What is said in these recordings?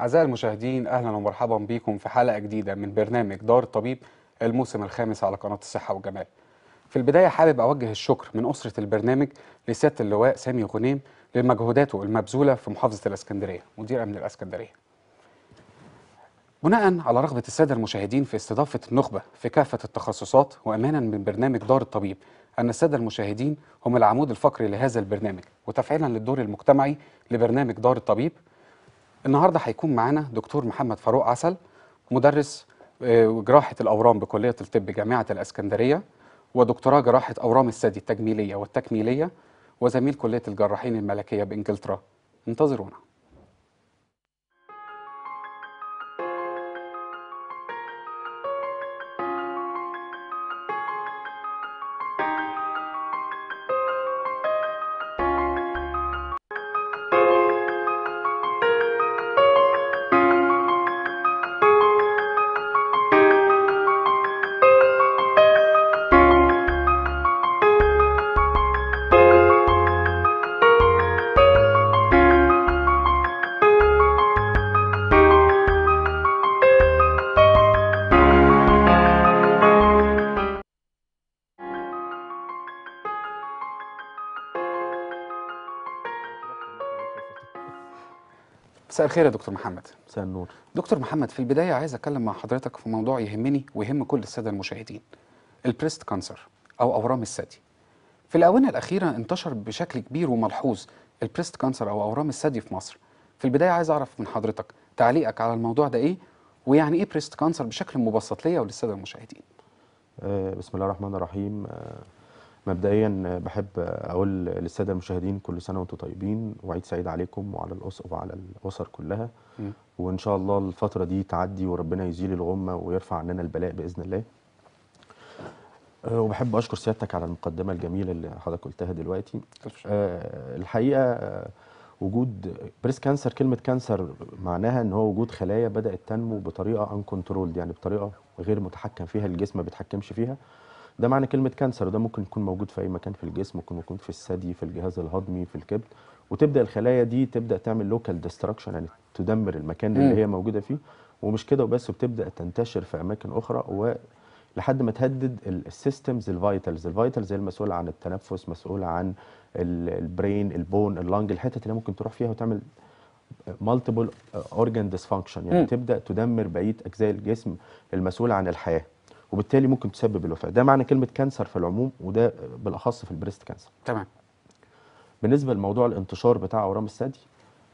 أعزائي المشاهدين أهلا ومرحبا بكم في حلقة جديدة من برنامج دار الطبيب الموسم الخامس على قناة الصحة والجمال في البداية حابب أوجه الشكر من أسرة البرنامج لسيادة اللواء سامي غنيم لمجهوداته المبذولة في محافظة الإسكندرية مدير أمن الإسكندرية بناء على رغبة السادة المشاهدين في استضافة النخبة في كافة التخصصات وأمانا من برنامج دار الطبيب أن السادة المشاهدين هم العمود الفقري لهذا البرنامج وتفعيلا للدور المجتمعي لبرنامج دار الطبيب النهارده هيكون معانا دكتور محمد فاروق عسل مدرس آه، جراحه الاورام بكليه الطب جامعه الاسكندريه ودكتوراه جراحه اورام الثدي التجميليه والتكميليه وزميل كليه الجراحين الملكيه بانجلترا انتظرونا الخير يا دكتور محمد مساء النور دكتور محمد في البدايه عايز اتكلم مع حضرتك في موضوع يهمني ويهم كل الساده المشاهدين البريست كانسر او اورام الثدي في الاونه الاخيره انتشر بشكل كبير وملحوظ البريست كانسر او اورام الثدي في مصر في البدايه عايز اعرف من حضرتك تعليقك على الموضوع ده ايه ويعني ايه بريست كانسر بشكل مبسط ليا وللساده المشاهدين آه، بسم الله الرحمن الرحيم آه، مبدئيا بحب اقول للساده المشاهدين كل سنه وانتم طيبين وعيد سعيد عليكم وعلى الاسر وعلى الاسر كلها وان شاء الله الفتره دي تعدي وربنا يزيل الغمه ويرفع عننا البلاء باذن الله آه، وبحب اشكر سيادتك على المقدمه الجميله اللي حضرتك قلتها دلوقتي أه الحقيقه آه، وجود بريس كانسر كلمه كانسر معناها ان هو وجود خلايا بدات تنمو بطريقه ان كنترول يعني بطريقه غير متحكم فيها الجسم ما بيتحكمش فيها ده معنى كلمه كانسر وده ممكن يكون موجود في اي مكان في الجسم ممكن يكون في الثدي في الجهاز الهضمي في الكبد وتبدا الخلايا دي تبدا تعمل لوكال ديستراكشن يعني تدمر المكان اللي م. هي موجوده فيه ومش كده وبس وبتبدا تنتشر في اماكن اخرى ولحد ما تهدد السيستمز الفايتالز الفايتالز هي المسؤوله عن التنفس مسؤوله عن البرين البون اللنج الحتت اللي ممكن تروح فيها وتعمل مالتيبل اورجان ديسفانكشن يعني م. تبدا تدمر بقيه اجزاء الجسم المسؤوله عن الحياه وبالتالي ممكن تسبب الوفاه ده معنى كلمه كانسر في العموم وده بالاخص في البريست كانسر تمام بالنسبه لموضوع الانتشار بتاع اورام الثدي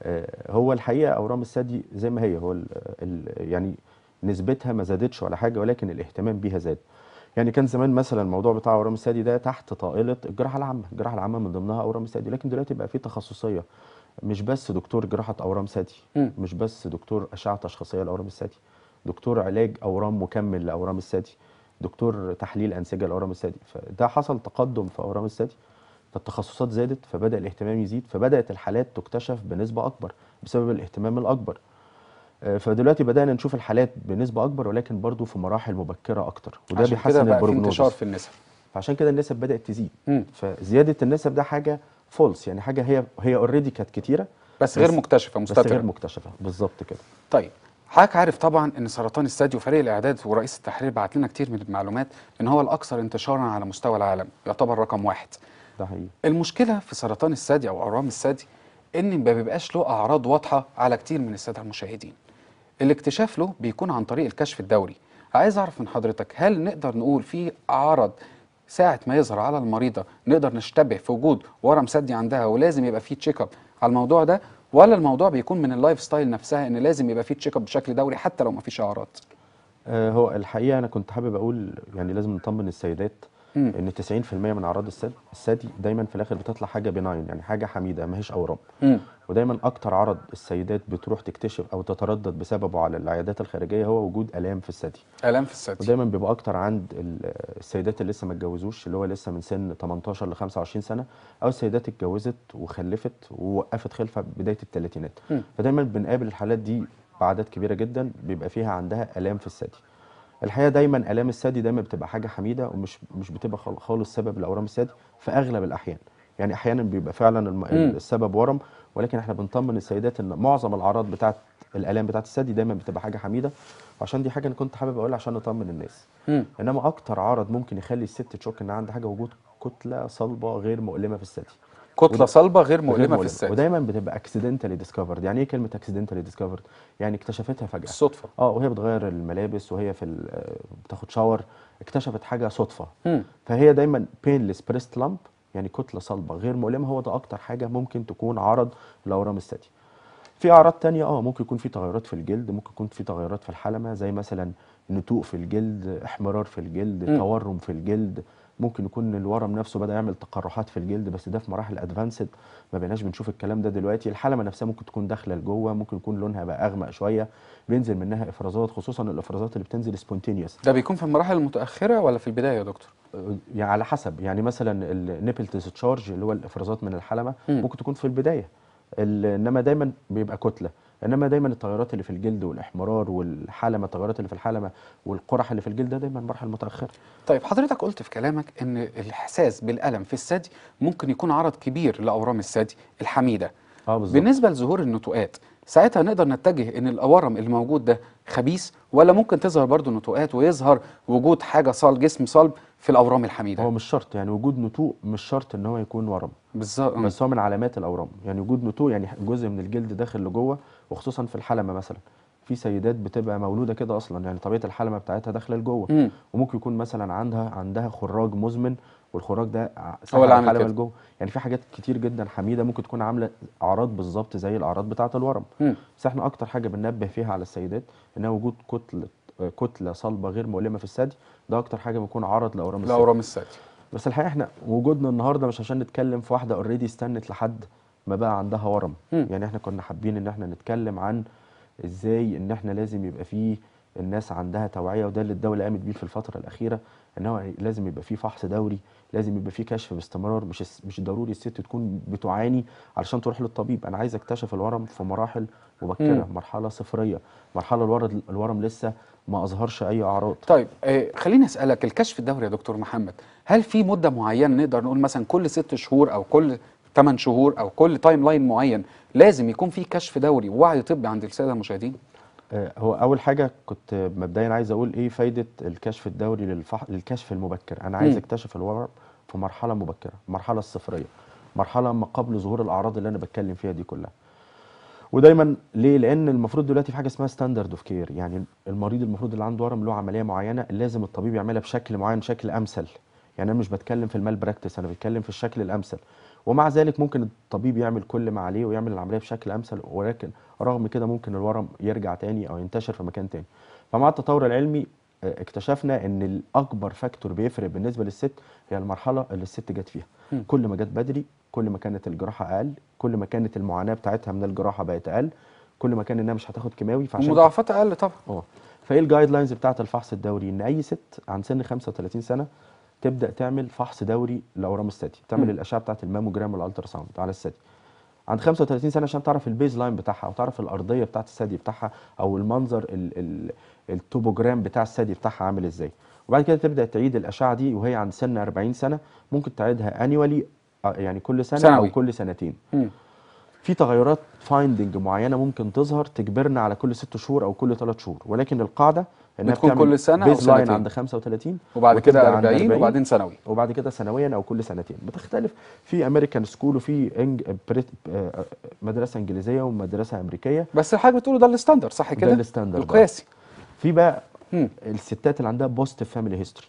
آه، هو الحقيقه اورام الثدي زي ما هي هو الـ الـ يعني نسبتها ما زادتش ولا حاجه ولكن الاهتمام بيها زاد يعني كان زمان مثلا الموضوع بتاع اورام الثدي ده تحت طائله الجراحه العامه الجراحه العامه من ضمنها اورام الثدي لكن دلوقتي بقى في تخصصيه مش بس دكتور جراحه اورام ثدي مش بس دكتور اشعه تشخيصيه لاورام الثدي دكتور علاج اورام مكمل لاورام الثدي دكتور تحليل انسجه الاورام الثدي فده حصل تقدم في اورام الثدي فالتخصصات زادت فبدا الاهتمام يزيد فبدات الحالات تكتشف بنسبه اكبر بسبب الاهتمام الاكبر آه، فدلوقتي بدانا نشوف الحالات بنسبه اكبر ولكن برضو في مراحل مبكره اكتر وده عشان بيحسن البروجنوز انتشار في النسب فعشان كده النسب بدات تزيد م. فزياده النسب ده حاجه فولس يعني حاجه هي هي اوريدي كانت كتيره بس, بس غير مكتشفه مستتره بس غير مكتشفه بالظبط كده طيب حضرتك عارف طبعا ان سرطان الثدي وفريق الاعداد ورئيس التحرير بعت لنا كتير من المعلومات ان هو الاكثر انتشارا على مستوى العالم يعتبر رقم واحد ده حقيقي المشكله في سرطان الثدي او اورام الثدي ان ما بيبقاش له اعراض واضحه على كتير من الساده المشاهدين الاكتشاف له بيكون عن طريق الكشف الدوري عايز اعرف من حضرتك هل نقدر نقول في عرض ساعه ما يظهر على المريضه نقدر نشتبه في وجود ورم ثدي عندها ولازم يبقى في تشيك اب على الموضوع ده ولا الموضوع بيكون من اللايف ستايل نفسها ان لازم يبقى في تشيك اب بشكل دوري حتى لو ما فيش اعراض آه، هو الحقيقه انا كنت حابب اقول يعني لازم نطمن السيدات ان 90% من اعراض السد الثدي دايما في الاخر بتطلع حاجه بناين يعني حاجه حميده ما هيش اورام ودايما اكتر عرض السيدات بتروح تكتشف او تتردد بسببه على العيادات الخارجيه هو وجود الام في الثدي الام في الثدي ودايما بيبقى اكتر عند السيدات اللي لسه ما اتجوزوش اللي هو لسه من سن 18 ل 25 سنه او السيدات اتجوزت وخلفت ووقفت خلفه بدايه الثلاثينات فدايما بنقابل الحالات دي بعدد كبيره جدا بيبقى فيها عندها الام في الثدي الحقيقه دايما الام الثدي دايما بتبقى حاجه حميده ومش مش بتبقى خالص سبب الاورام الثدي في اغلب الاحيان يعني احيانا بيبقى فعلا الم... السبب ورم ولكن احنا بنطمن السيدات ان معظم الاعراض بتاعه الالام بتاعه الثدي دايما بتبقى حاجه حميده وعشان دي حاجه انا كنت حابب اقولها عشان نطمن الناس مم. انما اكتر عرض ممكن يخلي الست تشك ان عندها حاجه وجود كتله صلبه غير مؤلمه في الثدي كتله وده... صلبه غير مؤلمه غير في السن ودايما بتبقى اكسيدنتالي ديسكفرد يعني ايه كلمه اكسيدنتالي ديسكفرد يعني اكتشفتها فجاه الصدفه اه وهي بتغير الملابس وهي في آه، بتاخد شاور اكتشفت حاجه صدفه م. فهي دايما بينلس بريست لامب يعني كتله صلبه غير مؤلمه هو ده اكتر حاجه ممكن تكون عرض الاورام الثدي في اعراض تانية اه ممكن يكون في تغيرات في الجلد ممكن يكون في تغيرات في الحلمه زي مثلا نتوء في الجلد احمرار في الجلد م. تورم في الجلد ممكن يكون الورم نفسه بدا يعمل تقرحات في الجلد بس ده في مراحل ادفانسد ما بقيناش بنشوف الكلام ده دلوقتي الحلمه نفسها ممكن تكون داخله لجوه ممكن يكون لونها بقى اغمق شويه بينزل منها افرازات خصوصا الافرازات اللي بتنزل سبونتينيوس ده بيكون في المراحل المتاخره ولا في البدايه يا دكتور أه، يعني على حسب يعني مثلا النيبل تشارج اللي هو الافرازات من الحلمه ممكن تكون في البدايه انما دايما بيبقى كتله انما دايما التغيرات اللي في الجلد والاحمرار والحلمه التغيرات اللي في الحلمه والقرح اللي في الجلد ده دايما مرحله متاخره طيب حضرتك قلت في كلامك ان الاحساس بالالم في الثدي ممكن يكون عرض كبير لاورام الثدي الحميده اه بالظبط بالنسبه لظهور النتوءات ساعتها نقدر نتجه ان اللي الموجود ده خبيث ولا ممكن تظهر برضه نتوءات ويظهر وجود حاجه صال جسم صلب في الاورام الحميده هو مش شرط يعني وجود نتوء مش شرط ان هو يكون ورم بالظبط بس هو من علامات الاورام يعني وجود نتوء يعني جزء من الجلد داخل لجوه وخصوصا في الحلمه مثلا في سيدات بتبقى مولوده كده اصلا يعني طبيعه الحلمه بتاعتها داخله لجوه وممكن يكون مثلا عندها عندها خراج مزمن والخراج ده هو اللي عامل كده يعني في حاجات كتير جدا حميده ممكن تكون عامله اعراض بالظبط زي الاعراض بتاعه الورم بس احنا اكتر حاجه بننبه فيها على السيدات انها وجود كتله كتله صلبه غير مؤلمه في الثدي ده اكتر حاجه بيكون عرض لاورام الثدي لاورام الثدي بس الحقيقه احنا وجودنا النهارده مش عشان نتكلم في واحده اوريدي استنت لحد ما بقى عندها ورم م. يعني احنا كنا حابين ان احنا نتكلم عن ازاي ان احنا لازم يبقى فيه الناس عندها توعيه وده اللي الدوله قامت بيه في الفتره الاخيره ان هو لازم يبقى فيه فحص دوري لازم يبقى في كشف باستمرار مش مش ضروري الست تكون بتعاني علشان تروح للطبيب انا عايز اكتشف الورم في مراحل مبكره مرحله صفريه مرحله الورم الورم لسه ما اظهرش اي اعراض طيب آه، خليني اسالك الكشف الدوري يا دكتور محمد هل في مده معينه نقدر نقول مثلا كل ست شهور او كل 8 شهور او كل تايم لاين معين لازم يكون في كشف دوري ووعي طبي عند الساده المشاهدين آه، هو اول حاجه كنت مبدئيا عايز اقول ايه فايده الكشف الدوري للفح... للكشف المبكر انا عايز م. اكتشف الورم في مرحله مبكره المرحله الصفريه مرحله ما قبل ظهور الاعراض اللي انا بتكلم فيها دي كلها ودايما ليه لان المفروض دلوقتي في حاجه اسمها ستاندرد اوف كير يعني المريض المفروض اللي عنده ورم له عمليه معينه لازم الطبيب يعملها بشكل معين شكل امثل يعني انا مش بتكلم في المال براكتس انا بتكلم في الشكل الامثل ومع ذلك ممكن الطبيب يعمل كل ما عليه ويعمل العمليه بشكل امثل ولكن رغم كده ممكن الورم يرجع تاني او ينتشر في مكان تاني فمع التطور العلمي آه، اكتشفنا ان الاكبر فاكتور بيفرق بالنسبه للست هي المرحله اللي الست جت فيها كل ما جت بدري كل ما كانت الجراحه اقل كل ما كانت المعاناه بتاعتها من الجراحه بقت اقل كل ما كان انها مش هتاخد كيماوي فعشان مضاعفات اقل طبعا اه فايه الجايد لاينز بتاعه الفحص الدوري ان اي ست عن سن 35 سنه تبدا تعمل فحص دوري لاورام الثدي تعمل الاشعه بتاعه الماموجرام والالترا ساوند على الثدي عند 35 سنه عشان تعرف البيز لاين بتاعها وتعرف الارضيه بتاعه الثدي بتاعها او المنظر ال ال التوبوجرام بتاع الثدي بتاعها عامل ازاي وبعد كده تبدا تعيد الاشعه دي وهي عند سن 40 سنه ممكن تعيدها انيوالي آه، يعني كل سنه سنوي. او كل سنتين م. في تغيرات فايندنج معينه ممكن تظهر تجبرنا على كل ست شهور او كل ثلاث شهور ولكن القاعده انها بتكون كل سنه بيز لاين عند 35 وبعد كده 40, 40 وبعدين ثانوي وبعد كده سنويا او كل سنتين بتختلف في امريكان سكول وفي إنج... آه، بريت... مدرسه انجليزيه ومدرسه امريكيه بس حضرتك بتقوله ده الستاندر صح كده؟ ده الستاندر القياسي في بقى م. الستات اللي عندها بوست فاميلي هيستوري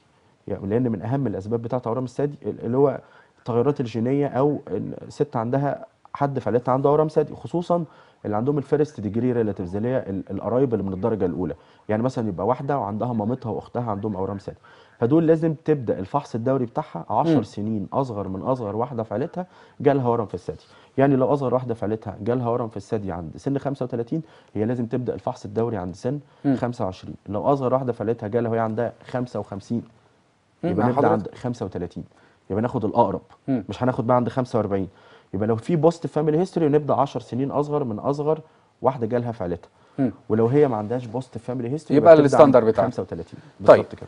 يعني لان من اهم الاسباب بتاعت اورام الثدي اللي هو التغيرات الجينيه او الست عندها حد في عيلتها عنده اورام ثدي خصوصا اللي عندهم الفيرست ديجري ريلاتيفز اللي هي القرايب اللي من الدرجه الاولى يعني مثلا يبقى واحده وعندها مامتها واختها عندهم اورام ثاني فدول لازم تبدا الفحص الدوري بتاعها 10 سنين اصغر من اصغر واحده في عيلتها جالها ورم في الثدي يعني لو اصغر واحده في عيلتها جالها ورم في الثدي عند سن 35 هي لازم تبدا الفحص الدوري عند سن م. 25 لو اصغر واحده في عيلتها جالها وهي عندها 55 يبقى نبدا عند 35 يبقى ناخد الاقرب م. مش هناخد بقى عند 45 يبقى لو في بوست فاميلي هيستوري ونبدا 10 سنين اصغر من اصغر واحده جالها في عيلتها ولو هي ما عندهاش بوست فاميلي هيستوري يبقى, يبقى الستاندر بتاعها 35 طيب كده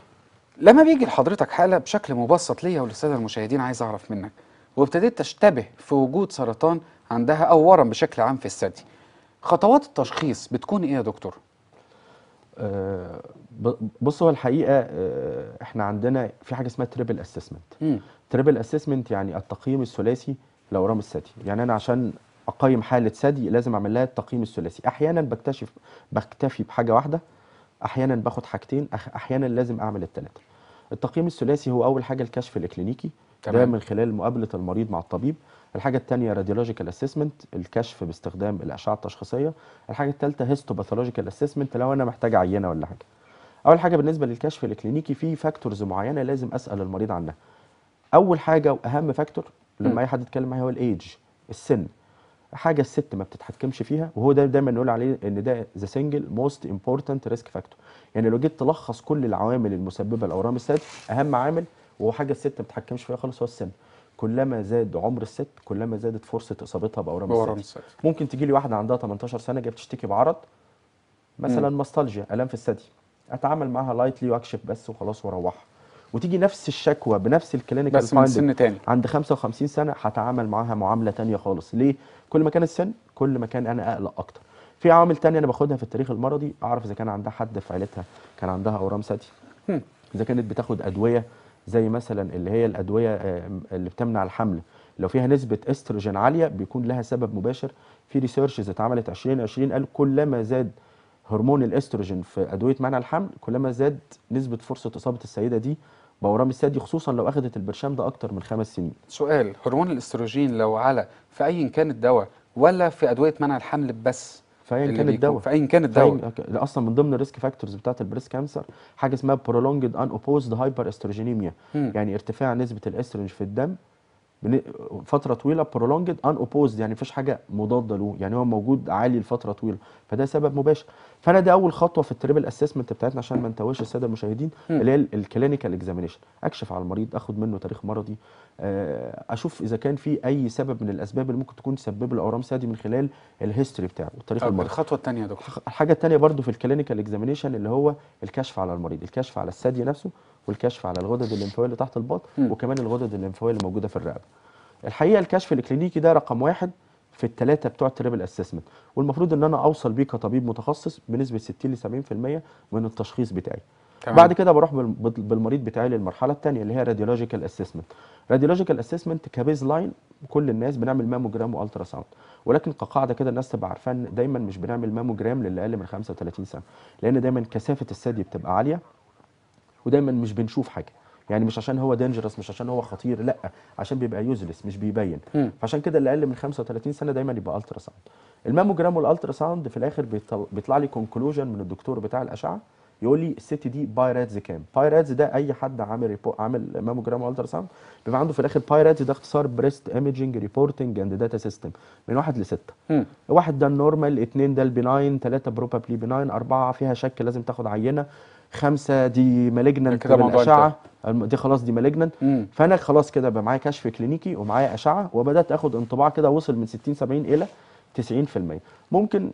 لما بيجي لحضرتك حاله بشكل مبسط ليا وللساده المشاهدين عايز اعرف منك وابتديت تشتبه في وجود سرطان عندها او ورم بشكل عام في الثدي خطوات التشخيص بتكون ايه يا دكتور أه بص هو الحقيقه آه، احنا عندنا في حاجه اسمها تريبل اسسمنت تريبل اسسمنت يعني التقييم الثلاثي الاورام الثدي يعني انا عشان اقيم حاله ثدي لازم اعمل لها التقييم الثلاثي احيانا بكتشف بكتفي بحاجه واحده احيانا باخد حاجتين احيانا لازم اعمل الثلاثه التقييم الثلاثي هو اول حاجه الكشف الاكلينيكي تمام. ده من خلال مقابله المريض مع الطبيب الحاجه الثانيه راديولوجيكال اسسمنت الكشف باستخدام الاشعه التشخيصيه الحاجه الثالثه هيستوباثولوجيكال اسسمنت لو انا محتاج عينه ولا حاجه اول حاجه بالنسبه للكشف الاكلينيكي في فاكتورز معينه لازم اسال المريض عنها اول حاجه واهم فاكتور لما اي حد يتكلم معايا هو الايدج السن حاجه الست ما بتتحكمش فيها وهو ده دايما نقول عليه ان ده ذا سنجل موست امبورتنت ريسك فاكتور يعني لو جيت تلخص كل العوامل المسببه لاورام الثدي اهم عامل وهو حاجه الست ما بتتحكمش فيها خالص هو السن كلما زاد عمر الست كلما زادت فرصه اصابتها باورام الثدي ممكن تجي لي واحده عندها 18 سنه جايه بتشتكي بعرض مثلا مم. الام في الثدي اتعامل معاها لايتلي واكشف بس وخلاص واروحها وتيجي نفس الشكوى بنفس الكلينيكال بس من سن تاني عند 55 سنه هتعامل معاها معامله تانية خالص ليه كل ما كان السن كل ما كان انا اقلق اكتر في عوامل تانية انا باخدها في التاريخ المرضي اعرف اذا كان عندها حد في عيلتها كان عندها اورام ثدي اذا كانت بتاخد ادويه زي مثلا اللي هي الادويه اللي بتمنع الحمل لو فيها نسبه استروجين عاليه بيكون لها سبب مباشر في ريسيرشز اتعملت 2020 قال كلما زاد هرمون الاستروجين في ادويه منع الحمل كلما زاد نسبه فرصه اصابه السيده دي بورام الثدي خصوصا لو اخذت البرشام ده اكتر من خمس سنين سؤال هرمون الاستروجين لو على في اي كان الدواء ولا في ادويه منع الحمل بس في ايا كان الدواء في ايا كان الدواء اصلا من ضمن الريسك فاكتورز بتاعه البريست كانسر حاجه اسمها برولونجد ان اوبوزد هايبر استروجينيميا يعني ارتفاع نسبه الاستروجين في الدم فتره طويله برولونجد ان اوبوزد يعني مفيش حاجه مضاده له يعني هو موجود عالي لفتره طويله فده سبب مباشر فانا دي اول خطوه في التريبل اسسمنت بتاعتنا عشان ما نتوهش الساده المشاهدين اللي هي الكلينيكال اكزامينشن اكشف على المريض اخد منه تاريخ مرضي آه، اشوف اذا كان في اي سبب من الاسباب اللي ممكن تكون تسبب له اورام سادي من خلال الهيستوري بتاعه التاريخ طيب المرضي الخطوه الثانيه يا دكتور الحاجه الثانيه برده في الكلينيكال اكزامينشن اللي هو الكشف على المريض الكشف على الثدي نفسه والكشف على الغدد الليمفاويه اللي تحت البطن وكمان الغدد الليمفاويه اللي موجوده في الرقبه الحقيقه الكشف الكلينيكي ده رقم واحد في الثلاثه بتوع التريبل اسسمنت والمفروض ان انا اوصل بيه كطبيب متخصص بنسبه 60 ل 70% من التشخيص بتاعي تمام. بعد كده بروح بالمريض بتاعي للمرحله الثانيه اللي هي راديولوجيكال اسسمنت راديولوجيكال اسسمنت كبيز لاين كل الناس بنعمل ماموجرام والترا ساوند ولكن كقاعده كده الناس تبقى عارفه ان دايما مش بنعمل ماموجرام للي اقل من 35 سنه لان دايما كثافه الثدي بتبقى عاليه ودايما مش بنشوف حاجه يعني مش عشان هو دينجرس مش عشان هو خطير لا عشان بيبقى يوزلس مش بيبين فعشان كده اللي اقل من 35 سنه دايما يبقى الترا ساوند الماموجرام والالترا ساوند في الاخر بيطلع, لي كونكلوجن من الدكتور بتاع الاشعه يقول لي الست دي بايرادز كام بايرادز ده اي حد عامل ريبو عامل ماموجرام والترا ساوند بيبقى عنده في الاخر بايرادز ده اختصار بريست ايمجينج ريبورتنج اند داتا سيستم من واحد لسته واحد ده النورمال اثنين ده البناين ثلاثه بروبابلي بناين اربعه فيها شك لازم تاخد عينه خمسه دي مالجنت كده اشعه دي خلاص دي مالجنت فانا خلاص كده بقى معايا كشف كلينيكي ومعايا اشعه وبدات اخد انطباع كده وصل من 60 70 الى 90% ممكن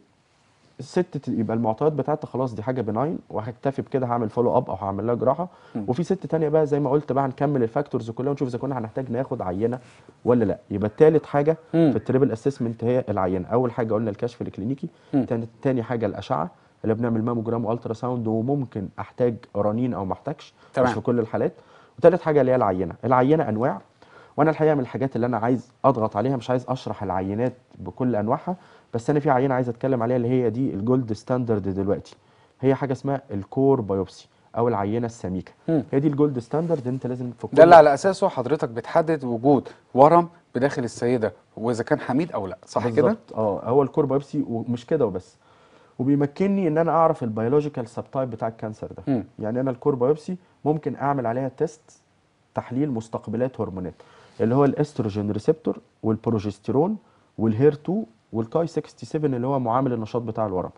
ست يبقى المعطيات بتاعتها خلاص دي حاجه بناين وهكتفي بكده هعمل فولو اب او هعمل لها جراحه وفي ست تانية بقى زي ما قلت بقى هنكمل الفاكتورز كلها ونشوف اذا كنا هنحتاج ناخد عينه ولا لا يبقى الثالث حاجه مم. في التريبل اسسمنت هي العينه اول حاجه قلنا الكشف الكلينيكي تاني, تاني حاجه الاشعه اللي بنعمل ماموجرام والترا ساوند وممكن احتاج رنين او ما احتاجش مش في كل الحالات وثالث حاجه اللي هي العينه العينه انواع وانا الحقيقه من الحاجات اللي انا عايز اضغط عليها مش عايز اشرح العينات بكل انواعها بس انا في عينه عايز اتكلم عليها اللي هي دي الجولد ستاندرد دلوقتي هي حاجه اسمها الكور بايوبسي او العينه السميكه م. هي دي الجولد ستاندرد انت لازم في كل ده اللي على اساسه حضرتك بتحدد وجود ورم بداخل السيده واذا كان حميد او لا صح كده اه هو الكور بايوبسي ومش كده وبس وبيمكنني ان انا اعرف البيولوجيكال سب تايب بتاع الكانسر ده م. يعني انا الكور بايوبسي ممكن اعمل عليها تيست تحليل مستقبلات هرمونات اللي هو الاستروجين ريسبتور والبروجستيرون والهير 2 والكاي 67 اللي هو معامل النشاط بتاع الورم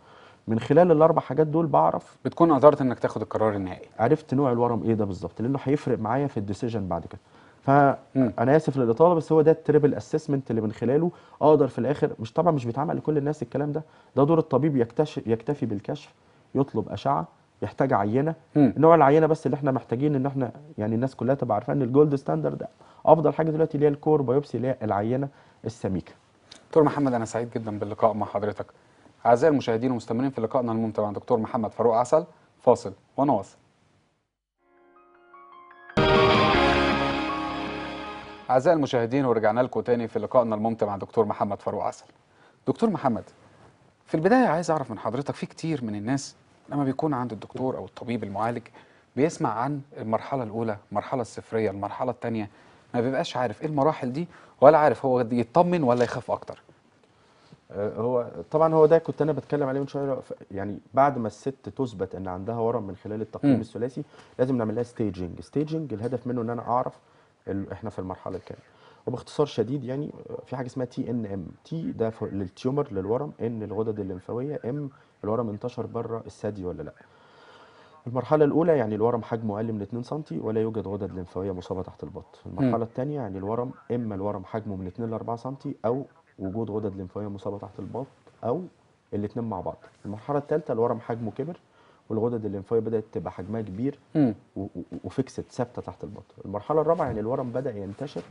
من خلال الاربع حاجات دول بعرف بتكون قدرت انك تاخد القرار النهائي عرفت نوع الورم ايه ده بالظبط لانه هيفرق معايا في الديسيجن بعد كده فانا اسف للاطاله بس هو ده التريبل اسسمنت اللي من خلاله اقدر في الاخر مش طبعا مش بيتعمل لكل الناس الكلام ده ده دور الطبيب يكتشف يكتفي بالكشف يطلب اشعه يحتاج عينه نوع العينه بس اللي احنا محتاجين ان احنا يعني الناس كلها تبقى عارفه ان الجولد ستاندرد افضل حاجه دلوقتي اللي هي الكور بايوبسي اللي هي العينه السميكه دكتور محمد انا سعيد جدا باللقاء مع حضرتك اعزائي المشاهدين ومستمرين في لقائنا الممتع مع دكتور محمد فاروق عسل فاصل وانا واصل أعزائي المشاهدين ورجعنا لكم تاني في لقائنا الممتع مع دكتور محمد فاروق عسل دكتور محمد في البداية عايز أعرف من حضرتك في كتير من الناس لما بيكون عند الدكتور أو الطبيب المعالج بيسمع عن المرحلة الأولى المرحلة الصفرية المرحلة الثانية ما بيبقاش عارف إيه المراحل دي ولا عارف هو يطمن ولا يخاف أكتر آه، هو طبعا هو ده كنت انا بتكلم عليه من شويه يعني بعد ما الست تثبت ان عندها ورم من خلال التقييم الثلاثي لازم نعمل لها ستيجنج ستيجنج الهدف منه ان انا اعرف احنا في المرحله الكامله وباختصار شديد يعني في حاجه اسمها تي ان ام تي ده للتيومر للورم ان الغدد الليمفاويه ام الورم انتشر بره الثدي ولا لا المرحلة الأولى يعني الورم حجمه أقل من 2 سم ولا يوجد غدد لمفاوية مصابة تحت البط. المرحلة الثانية يعني الورم إما الورم حجمه من 2 ل 4 سم أو وجود غدد لمفاوية مصابة تحت البط أو الاثنين مع بعض. المرحلة الثالثة الورم حجمه كبر والغدد الليمفاويه بدات تبقى حجمها كبير وفكست ثابته تحت البطن المرحله الرابعه يعني الورم بدا ينتشر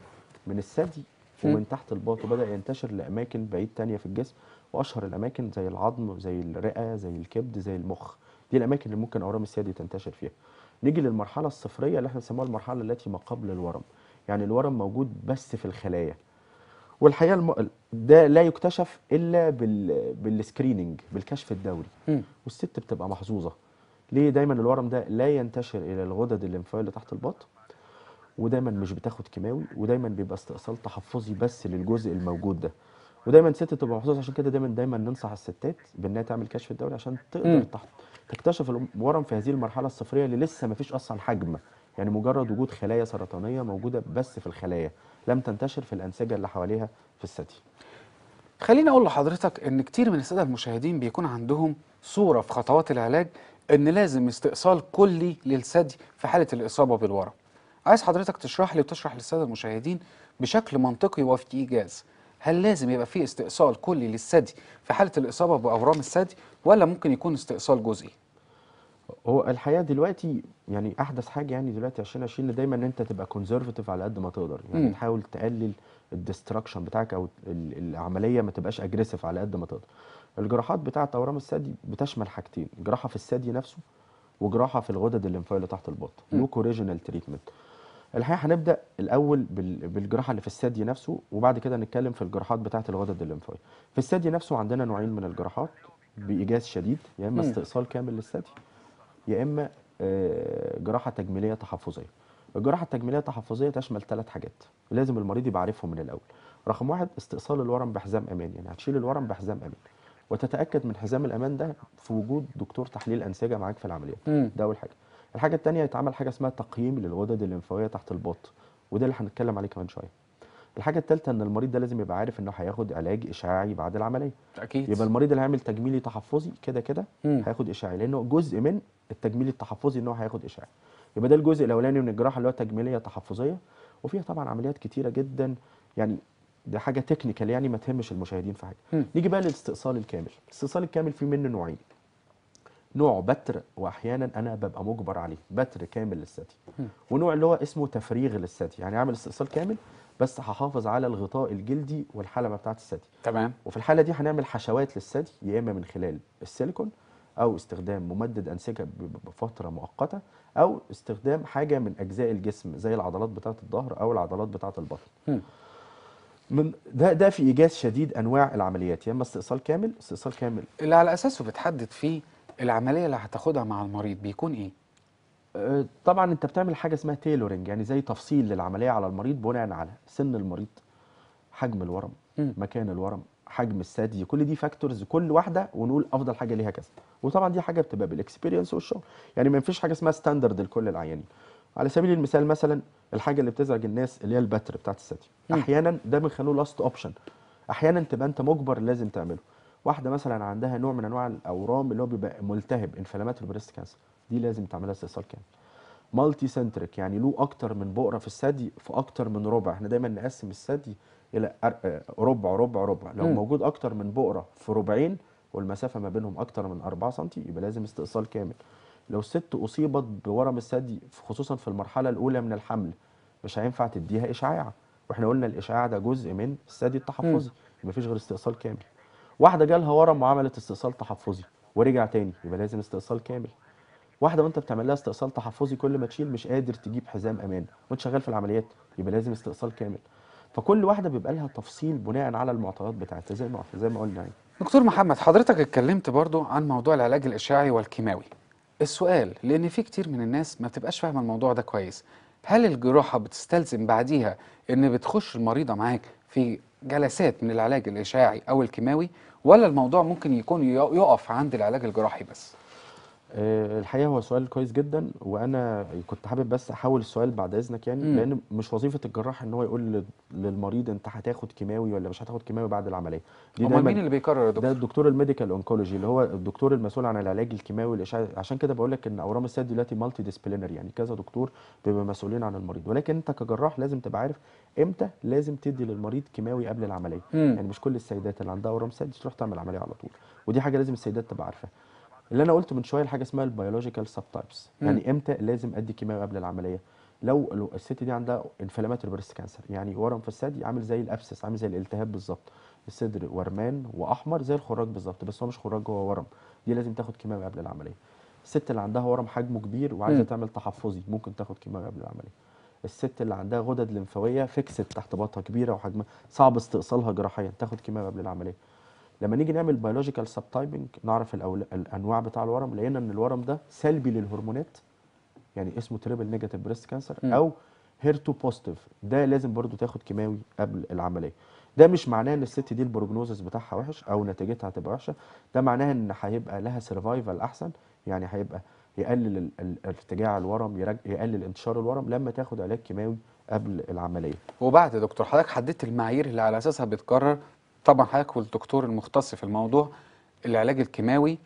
من الثدي ومن تحت الباط وبدا ينتشر لاماكن بعيد تانية في الجسم واشهر الاماكن زي العظم زي الرئه زي الكبد زي المخ دي الاماكن اللي ممكن اورام الثدي تنتشر فيها نيجي للمرحله الصفريه اللي احنا بنسموها المرحله التي ما قبل الورم يعني الورم موجود بس في الخلايا والحقيقه الم... ده لا يكتشف الا بال... بالسكريننج بالكشف الدوري م. والست بتبقى محظوظه ليه دايما الورم ده لا ينتشر الى الغدد الليمفاويه اللي تحت البطن ودايما مش بتاخد كيماوي ودايما بيبقى استئصال تحفظي بس للجزء الموجود ده ودايما الست تبقى محظوظه عشان كده دايما دايما ننصح الستات بانها تعمل كشف الدوري عشان تقدر تحت تكتشف الورم في هذه المرحله الصفريه اللي لسه ما فيش اصلا حجم يعني مجرد وجود خلايا سرطانيه موجوده بس في الخلايا لم تنتشر في الانسجه اللي حواليها في الثدي خليني اقول لحضرتك ان كتير من الساده المشاهدين بيكون عندهم صوره في خطوات العلاج ان لازم استئصال كلي للثدي في حاله الاصابه بالورم عايز حضرتك تشرح لي وتشرح للساده المشاهدين بشكل منطقي وفي ايجاز هل لازم يبقى في استئصال كلي للثدي في حاله الاصابه باورام الثدي ولا ممكن يكون استئصال جزئي هو الحقيقه دلوقتي يعني احدث حاجه يعني دلوقتي عشان اشيل دايما ان انت تبقى كونزرفتيف على قد ما تقدر يعني م. تحاول تقلل الدستراكشن بتاعك او العمليه ما تبقاش اجريسيف على قد ما تقدر الجراحات بتاعه اورام الثدي بتشمل حاجتين جراحه في الثدي نفسه وجراحه في الغدد الليمفاويه اللي تحت البطن لوكو ريجنال تريتمنت الحقيقه هنبدا الاول بالجراحه اللي في الثدي نفسه وبعد كده نتكلم في الجراحات بتاعه الغدد الليمفاويه في الثدي نفسه عندنا نوعين من الجراحات بايجاز شديد يا اما استئصال كامل للثدي يا اما آه، جراحه تجميليه تحفظيه الجراحه التجميليه التحفظيه تشمل ثلاث حاجات لازم المريض يبقى عارفهم من الاول رقم واحد استئصال الورم بحزام امان يعني هتشيل الورم بحزام امان وتتاكد من حزام الامان ده في وجود دكتور تحليل انسجه معاك في العمليه ده اول حاجه الحاجه الثانيه يتعمل حاجه اسمها تقييم للغدد الليمفاويه تحت البط وده اللي هنتكلم عليه كمان شويه الحاجه الثالثه ان المريض ده لازم يبقى عارف انه هياخد علاج اشعاعي بعد العمليه اكيد يبقى المريض اللي هيعمل تجميلي تحفظي كده كده هياخد اشعاعي لانه جزء من التجميلي التحفظي ان هو هياخد اشعاعي يبقى ده الجزء الاولاني من الجراحه اللي هو تجميليه تحفظيه وفيها طبعا عمليات كتيره جدا يعني ده حاجه تكنيكال يعني ما تهمش المشاهدين في حاجه نيجي بقى للاستئصال الكامل الاستئصال الكامل في منه نوعين نوع بتر واحيانا انا ببقى مجبر عليه بتر كامل للثدي ونوع اللي هو اسمه تفريغ للثدي يعني اعمل استئصال كامل بس هحافظ على الغطاء الجلدي والحلبه بتاعه الثدي تمام وفي الحاله دي هنعمل حشوات للثدي يا اما من خلال السيليكون او استخدام ممدد انسجه بفتره مؤقته او استخدام حاجه من اجزاء الجسم زي العضلات بتاعه الظهر او العضلات بتاعه البطن من ده ده في ايجاز شديد انواع العمليات يا اما استئصال كامل استئصال كامل اللي على اساسه بتحدد فيه العمليه اللي هتاخدها مع المريض بيكون ايه أه، طبعا انت بتعمل حاجه اسمها تيلورنج يعني زي تفصيل للعمليه على المريض بناء على سن المريض حجم الورم م. مكان الورم حجم الثدي كل دي فاكتورز كل واحده ونقول افضل حاجه ليها كذا وطبعا دي حاجه بتبقى بالاكسبيرينس والشغل يعني ما فيش حاجه اسمها ستاندرد لكل العيانين على سبيل المثال مثلا الحاجه اللي بتزعج الناس اللي هي البتر بتاعت الثدي احيانا ده بنخلوه لاست اوبشن احيانا تبقى انت مجبر لازم تعمله واحده مثلا عندها نوع من انواع الاورام اللي هو بيبقى ملتهب انفلامات البريست كانسر دي لازم تعملها استئصال كامل مالتي سنتريك يعني له اكتر من بؤره في الثدي في اكتر من ربع احنا دايما نقسم الثدي الى آه، ربع ربع ربع لو م. موجود اكتر من بؤره في ربعين والمسافه ما بينهم اكتر من 4 سم يبقى لازم استئصال كامل لو الست اصيبت بورم الثدي خصوصا في المرحله الاولى من الحمل مش هينفع تديها اشعاع واحنا قلنا الاشعاع ده جزء من الثدي التحفظي مفيش غير استئصال كامل واحده جالها ورم وعملت استئصال تحفظي ورجع تاني يبقى لازم استئصال كامل واحده وانت بتعمل لها استئصال تحفظي كل ما تشيل مش قادر تجيب حزام امان وانت شغال في العمليات يبقى لازم استئصال كامل فكل واحده بيبقى لها تفصيل بناء على المعطيات بتاعتها زي ما زي ما قلنا يعني دكتور محمد حضرتك اتكلمت برضو عن موضوع العلاج الاشعاعي والكيماوي السؤال لان في كتير من الناس ما بتبقاش فاهمه الموضوع ده كويس هل الجراحه بتستلزم بعديها ان بتخش المريضه معاك في جلسات من العلاج الاشعاعي او الكيماوي ولا الموضوع ممكن يكون يقف عند العلاج الجراحي بس آه، الحقيقه هو سؤال كويس جدا وانا كنت حابب بس احول السؤال بعد اذنك يعني مم. لان مش وظيفه الجراح ان هو يقول للمريض انت هتاخد كيماوي ولا مش هتاخد كيماوي بعد العمليه دي امال مين اللي بيكرر يا دكتور ده الدكتور الميديكال اونكولوجي اللي هو الدكتور المسؤول عن العلاج الكيماوي عشان كده بقول لك ان اورام السد دلوقتي مالتي ديسبلينري يعني كذا دكتور بيبقوا مسؤولين عن المريض ولكن انت كجراح لازم تبقى عارف امتى لازم تدي للمريض كيماوي قبل العمليه مم. يعني مش كل السيدات اللي عندها اورام سد تروح تعمل عمليه على طول ودي حاجه لازم السيدات تبقى عارفه اللي انا قلته من شويه الحاجه اسمها البيولوجيكال سب تايبس يعني امتى لازم ادي كيماوي قبل العمليه لو الست دي عندها انفلامات البريست كانسر يعني ورم في الثدي عامل زي الابسس عامل زي الالتهاب بالظبط الصدر ورمان واحمر زي الخراج بالظبط بس هو مش خراج هو ورم دي لازم تاخد كيماوي قبل العمليه الست اللي عندها ورم حجمه كبير وعايزه تعمل تحفظي ممكن تاخد كيماوي قبل العمليه الست اللي عندها غدد لمفاويه فيكسد تحت بطها كبيره وحجمها صعب استئصالها جراحيا تاخد كيماوي قبل العمليه لما نيجي نعمل بيولوجيكال سب تايبنج نعرف الانواع بتاع الورم لقينا ان الورم ده سلبي للهرمونات يعني اسمه تريبل نيجاتيف بريست كانسر او هيرتو بوزيتيف ده لازم برضو تاخد كيماوي قبل العمليه ده مش معناه ان الست دي البروجنوزس بتاعها وحش او نتيجتها هتبقى وحشه ده معناه ان هيبقى لها سرفايفل احسن يعني هيبقى يقلل ارتجاع الورم يقلل انتشار الورم لما تاخد علاج كيماوي قبل العمليه وبعد يا دكتور حضرتك حددت المعايير اللي على اساسها بتقرر طبعا حضرتك والدكتور المختص في الموضوع العلاج الكيماوي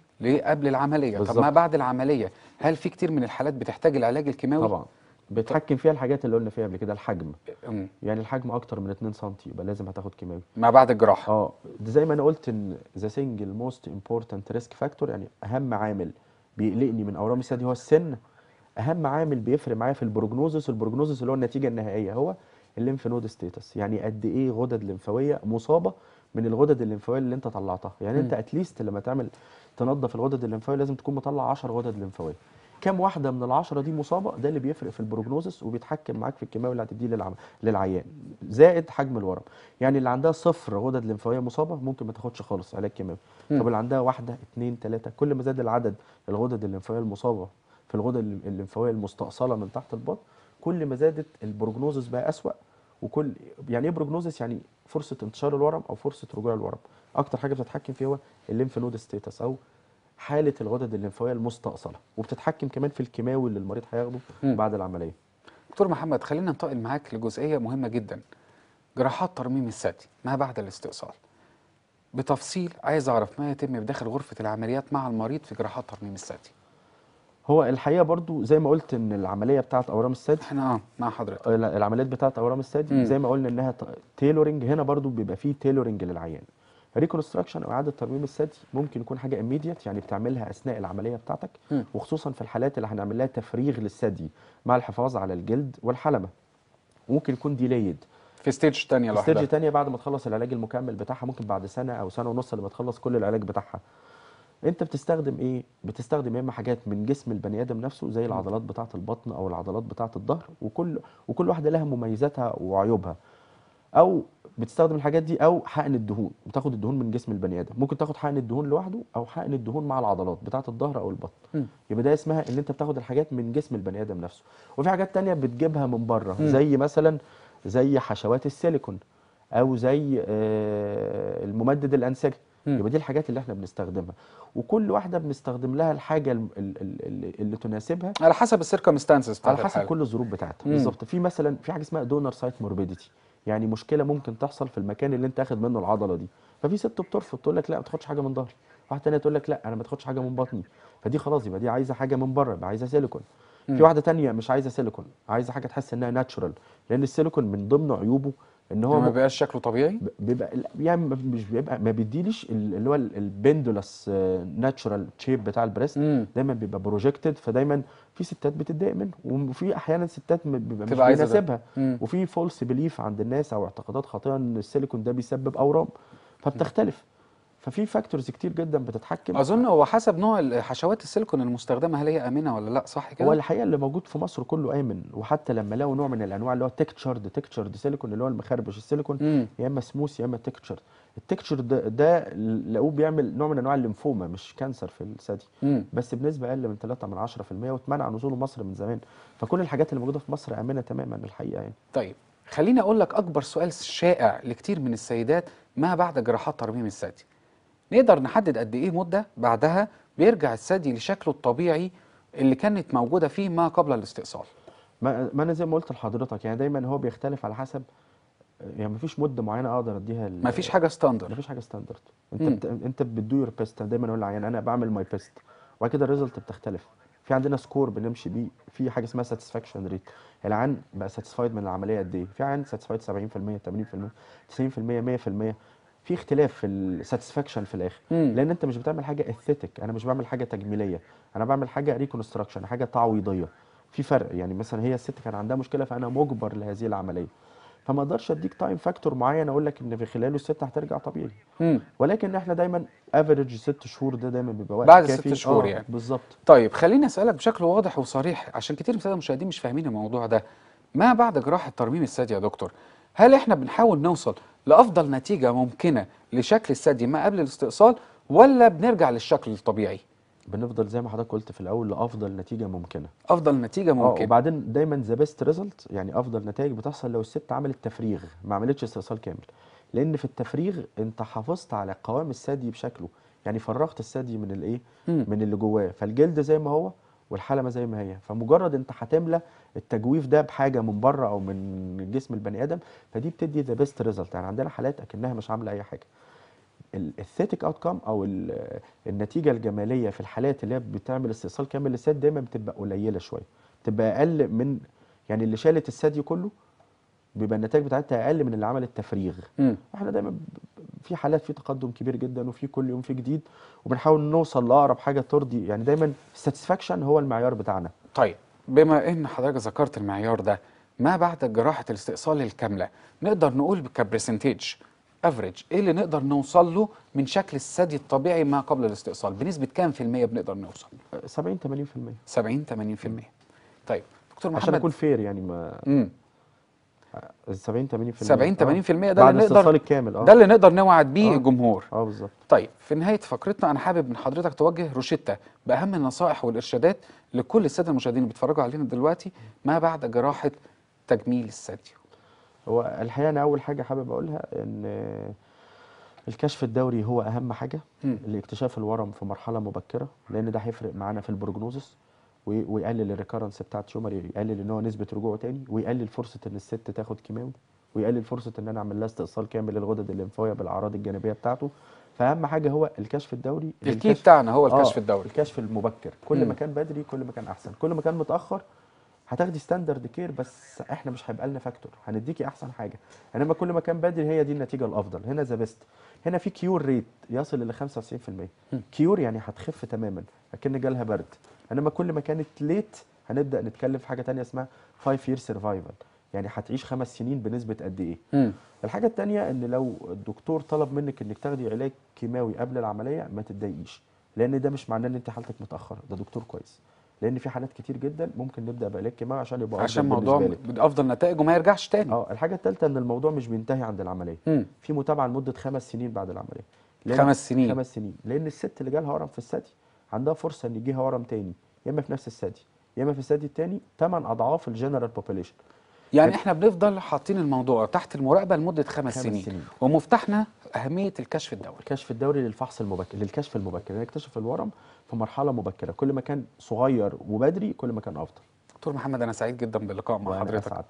قبل العمليه بالزبط. طب ما بعد العمليه هل في كتير من الحالات بتحتاج العلاج الكيماوي طبعا بتحكم فيها الحاجات اللي قلنا فيها قبل كده الحجم يعني الحجم اكتر من 2 سم يبقى لازم هتاخد كيماوي ما بعد الجراحه اه زي ما انا قلت ان ذا سنجل موست امبورتنت ريسك فاكتور يعني اهم عامل بيقلقني من اورام الثدي هو السن اهم عامل بيفرق معايا في البروجنوزس البروجنوزس اللي هو النتيجه النهائيه هو الليمف نود ستيتس يعني قد ايه غدد لمفاويه مصابه من الغدد الليمفاويه اللي انت طلعتها يعني م. انت اتليست لما تعمل تنظف الغدد الليمفاويه لازم تكون مطلع 10 غدد ليمفاويه كم واحده من العشرة دي مصابه ده اللي بيفرق في البروجنوزس وبيتحكم معاك في الكيماوي اللي هتديه للعم... للعيان زائد حجم الورم يعني اللي عندها صفر غدد ليمفاويه مصابه ممكن ما تاخدش خالص علاج كيماوي طب اللي عندها واحده اثنين ثلاثه كل ما زاد العدد الغدد الليمفاويه المصابه في الغدد الليمفاويه المستأصله من تحت البطن كل ما زادت البروجنوزس بقى اسوأ وكل يعني ايه بروجنوزس يعني فرصه انتشار الورم او فرصه رجوع الورم اكتر حاجه بتتحكم فيها هو الليمف نود ستيتس او حاله الغدد الليمفاويه المستأصله وبتتحكم كمان في الكيماوي اللي المريض هياخده بعد العمليه دكتور محمد خلينا ننتقل معاك لجزئيه مهمه جدا جراحات ترميم الثدي ما بعد الاستئصال بتفصيل عايز اعرف ما يتم بداخل غرفه العمليات مع المريض في جراحات ترميم الثدي هو الحقيقه برضو زي ما قلت ان العمليه بتاعت اورام الثدي احنا اه مع حضرتك العمليات بتاعت اورام الثدي زي ما قلنا انها تيلورنج هنا برضو بيبقى فيه تيلورنج للعيان ريكونستراكشن او اعاده ترميم الثدي ممكن يكون حاجه اميديت يعني بتعملها اثناء العمليه بتاعتك م. وخصوصا في الحالات اللي هنعمل لها تفريغ للثدي مع الحفاظ على الجلد والحلمه ممكن يكون ديليد في ستيج تانية لوحدها ستيج تانية بعد ما تخلص العلاج المكمل بتاعها ممكن بعد سنة أو سنة ونص لما تخلص كل العلاج بتاعها انت بتستخدم ايه بتستخدم يا اما حاجات من جسم البني ادم نفسه زي العضلات بتاعه البطن او العضلات بتاعه الظهر وكل وكل واحده لها مميزاتها وعيوبها او بتستخدم الحاجات دي او حقن الدهون بتاخد الدهون من جسم البني ادم ممكن تاخد حقن الدهون لوحده او حقن الدهون مع العضلات بتاعه الظهر او البطن يبقى ده اسمها ان انت بتاخد الحاجات من جسم البني ادم نفسه وفي حاجات تانية بتجيبها من بره م. زي مثلا زي حشوات السيليكون او زي آه، الممدد الانسجه يبقى دي الحاجات اللي احنا بنستخدمها وكل واحده بنستخدم لها الحاجه اللي, اللي, تناسبها على حسب السيركمستانسز على حسب كل الظروف بتاعتها بالظبط في مثلا في حاجه اسمها دونر سايت موربيديتي يعني مشكله ممكن تحصل في المكان اللي انت اخد منه العضله دي ففي ست بترفض تقول لك لا ما تاخدش حاجه من ظهري واحده ثانيه تقول لك لا انا ما تاخدش حاجه من بطني فدي خلاص يبقى دي عايزه حاجه من بره يبقى عايزه سيليكون في واحده ثانيه مش عايزه سيليكون عايزه حاجه تحس انها ناتشورال لان السيليكون من ضمن عيوبه ان هو يعني ما بيبقاش شكله طبيعي بيبقى يعني مش بيبقى ما بيديليش اللي هو البندولس ناتشورال شيب بتاع البريست دايما بيبقى بروجكتد فدايما في ستات بتتضايق منه وفي احيانا ستات بيبقى مش بيناسبها وفي فولس بليف عند الناس او اعتقادات خاطئه ان السيليكون ده بيسبب اورام فبتختلف ففي فاكتورز كتير جدا بتتحكم اظن هو حسب نوع حشوات السيليكون المستخدمه هل هي امنه ولا لا صح كده هو الحقيقه اللي موجود في مصر كله امن وحتى لما لقوا نوع من الانواع اللي هو تكتشرد تكتشرد سيليكون اللي هو المخربش السيليكون يا اما سموث يا اما تكتشرد التكتشر ده, ده لقوه بيعمل نوع من انواع الليمفوما مش كانسر في الثدي بس بنسبه اقل من 3 من 10% واتمنع نزوله مصر من زمان فكل الحاجات اللي موجوده في مصر امنه تماما الحقيقه يعني طيب خليني اقول لك اكبر سؤال شائع لكتير من السيدات ما بعد جراحات ترميم الثدي نقدر نحدد قد ايه مده بعدها بيرجع الثدي لشكله الطبيعي اللي كانت موجوده فيه ما قبل الاستئصال ما انا زي ما قلت لحضرتك يعني دايما هو بيختلف على حسب يعني ما فيش مده معينه اقدر اديها ما فيش حاجه ستاندرد ما فيش حاجه ستاندرد انت بت... انت بتدو يور بيست دايما اقول يعني انا بعمل ماي بيست وبعد كده الريزلت بتختلف في عندنا سكور بنمشي بيه في حاجه اسمها ساتسفاكشن ريت العيان بقى ساتسفايد من العمليه قد ايه في عيان ساتسفايد 70% 80% 90% 100% في اختلاف في الساتسفاكشن في الاخر مم. لان انت مش بتعمل حاجه اثيتك انا مش بعمل حاجه تجميليه انا بعمل حاجه ريكونستراكشن حاجه تعويضيه في فرق يعني مثلا هي الست كان عندها مشكله فانا مجبر لهذه العمليه فما اقدرش اديك تايم فاكتور معين اقول لك ان في خلاله الست هترجع طبيعي مم. ولكن احنا دايما افريج ست شهور ده دا دايما بيبقى وقت بعد كافي. ست شهور آه يعني بالظبط طيب خليني اسالك بشكل واضح وصريح عشان كتير من المشاهدين مش فاهمين الموضوع ده ما بعد جراحه ترميم الثدي يا دكتور هل احنا بنحاول نوصل لافضل نتيجه ممكنه لشكل الثدي ما قبل الاستئصال ولا بنرجع للشكل الطبيعي بنفضل زي ما حضرتك قلت في الاول لافضل نتيجه ممكنه افضل نتيجه آه، ممكنه وبعدين دايما ذا بيست ريزلت يعني افضل نتائج بتحصل لو الست عملت تفريغ ما عملتش استئصال كامل لان في التفريغ انت حافظت على قوام الثدي بشكله يعني فرغت الثدي من الايه من اللي جواه فالجلد زي ما هو والحاله ما زي ما هي فمجرد انت هتملى التجويف ده بحاجه من بره او من جسم البني ادم فدي بتدي ذا بيست ريزلت يعني عندنا حالات اكنها مش عامله اي حاجه الاستيتيك اوت كام او النتيجه الجماليه في الحالات اللي هي بتعمل استئصال كامل للثدي دايما بتبقى قليله شويه بتبقى اقل من يعني اللي شالت الثدي كله بيبقى النتائج بتاعتها اقل من اللي عمل التفريغ م. احنا دايما في حالات في تقدم كبير جدا وفي كل يوم في جديد وبنحاول نوصل لاقرب حاجه ترضي يعني دايما الساتسفاكشن هو المعيار بتاعنا طيب بما ان حضرتك ذكرت المعيار ده ما بعد جراحه الاستئصال الكامله نقدر نقول كبرسنتيج افريج ايه اللي نقدر نوصل له من شكل الثدي الطبيعي ما قبل الاستئصال بنسبه كام في الميه بنقدر نوصل 70 80% 70 80% طيب دكتور محمد عشان اكون فير يعني ما مم. 70 80% 70 80% ده اللي نقدر الكامل آه. ده اللي نقدر نوعد بيه آه. الجمهور اه بالظبط طيب في نهايه فقرتنا انا حابب من حضرتك توجه روشته باهم النصائح والارشادات لكل الساده المشاهدين اللي بيتفرجوا علينا دلوقتي ما بعد جراحه تجميل الثدي هو الحقيقه انا اول حاجه حابب اقولها ان الكشف الدوري هو اهم حاجه لاكتشاف الورم في مرحله مبكره لان ده هيفرق معانا في البروجنوزس ويقلل الريكرنس بتاعت شومري يقلل ان هو نسبه رجوعه تاني ويقلل فرصه ان الست تاخد كيماوي ويقلل فرصه ان انا اعمل لها استئصال كامل للغدد الليمفاويه بالاعراض الجانبيه بتاعته فاهم حاجه هو الكشف الدوري الكي بتاعنا هو الكشف آه الدوري الكشف المبكر كل ما كان بدري كل ما كان احسن كل ما كان متاخر هتاخدي ستاندرد كير بس احنا مش هيبقى لنا فاكتور هنديكي احسن حاجه انما كل ما كان بدري هي دي النتيجه الافضل هنا ذا بيست هنا في كيور ريت يصل الى 95% كيور يعني هتخف تماما اكن جالها برد انما كل ما كانت ليت هنبدا نتكلم في حاجه ثانيه اسمها 5 يير سرفايفل يعني هتعيش خمس سنين بنسبه قد ايه م. الحاجه الثانيه ان لو الدكتور طلب منك انك تاخدي علاج كيماوي قبل العمليه ما تتضايقيش لان ده مش معناه ان انت حالتك متاخره ده دكتور كويس لان في حالات كتير جدا ممكن نبدا بعلاج كيماوي عشان يبقى عشان الموضوع افضل نتائج وما يرجعش تاني اه الحاجه الثالثه ان الموضوع مش بينتهي عند العمليه مم. في متابعه لمده خمس سنين بعد العمليه خمس سنين خمس سنين لان الست اللي جالها ورم في الثدي عندها فرصه ان يجيها ورم تاني يا اما في نفس الثدي يا اما في الثدي التاني ثمان اضعاف الجنرال بوبيليشن يعني احنا بنفضل حاطين الموضوع تحت المراقبه لمده خمس, خمس سنين. سنين ومفتاحنا اهميه الكشف الدوري الكشف الدوري للفحص المبكر للكشف المبكر يعني يكتشف الورم في مرحله مبكره كل ما كان صغير وبدري كل ما كان افضل دكتور محمد انا سعيد جدا باللقاء مع حضرتك أسعد.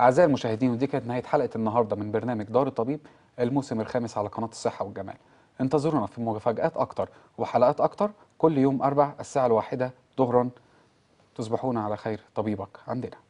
اعزائي المشاهدين ودي كانت نهايه حلقه النهارده من برنامج دار الطبيب الموسم الخامس على قناه الصحه والجمال انتظرونا في مفاجات اكتر وحلقات اكتر كل يوم اربع الساعه الواحده ظهرا تصبحون على خير طبيبك عندنا